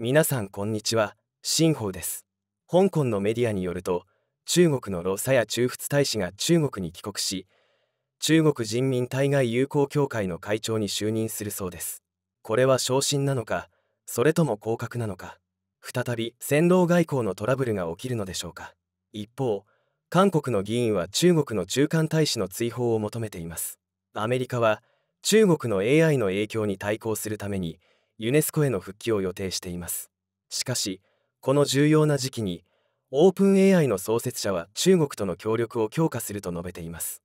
皆さんこんにちは新宝です香港のメディアによると中国のロサや中仏大使が中国に帰国し中国人民対外友好協会の会長に就任するそうですこれは昇進なのかそれとも降格なのか再び戦狼外交のトラブルが起きるのでしょうか一方韓国の議員は中国の中間大使の追放を求めていますアメリカは中国の AI の影響に対抗するためにユネスコへの復帰を予定していますしかしこの重要な時期にオープン AI の創設者は中国との協力を強化すると述べています